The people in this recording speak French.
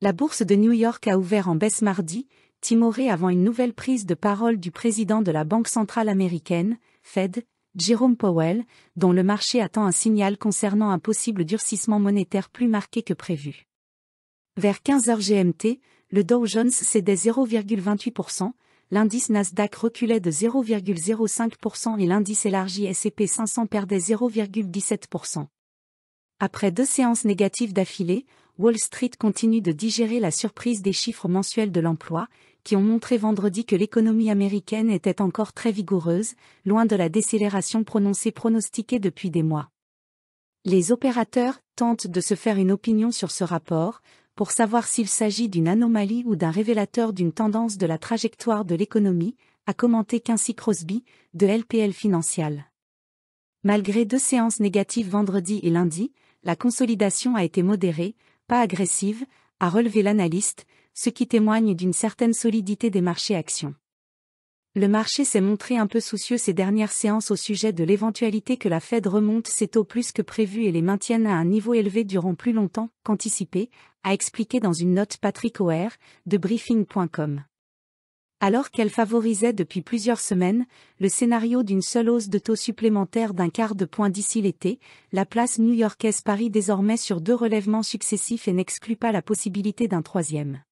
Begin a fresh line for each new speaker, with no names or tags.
La bourse de New York a ouvert en baisse mardi, timorée avant une nouvelle prise de parole du président de la Banque centrale américaine, Fed, Jerome Powell, dont le marché attend un signal concernant un possible durcissement monétaire plus marqué que prévu. Vers 15h GMT, le Dow Jones cédait 0,28%, l'indice Nasdaq reculait de 0,05% et l'indice élargi S&P 500 perdait 0,17%. Après deux séances négatives d'affilée, Wall Street continue de digérer la surprise des chiffres mensuels de l'emploi, qui ont montré vendredi que l'économie américaine était encore très vigoureuse, loin de la décélération prononcée pronostiquée depuis des mois. Les opérateurs tentent de se faire une opinion sur ce rapport, pour savoir s'il s'agit d'une anomalie ou d'un révélateur d'une tendance de la trajectoire de l'économie, a commenté Quincy Crosby, de LPL Financial. Malgré deux séances négatives vendredi et lundi, la consolidation a été modérée, pas agressive, a relevé l'analyste, ce qui témoigne d'une certaine solidité des marchés actions. Le marché s'est montré un peu soucieux ces dernières séances au sujet de l'éventualité que la Fed remonte ses taux plus que prévu et les maintienne à un niveau élevé durant plus longtemps qu'anticipé, a expliqué dans une note Patrick O'Hare, de briefing.com. Alors qu'elle favorisait depuis plusieurs semaines le scénario d'une seule hausse de taux supplémentaire d'un quart de point d'ici l'été, la place new-yorkaise parie désormais sur deux relèvements successifs et n'exclut pas la possibilité d'un troisième.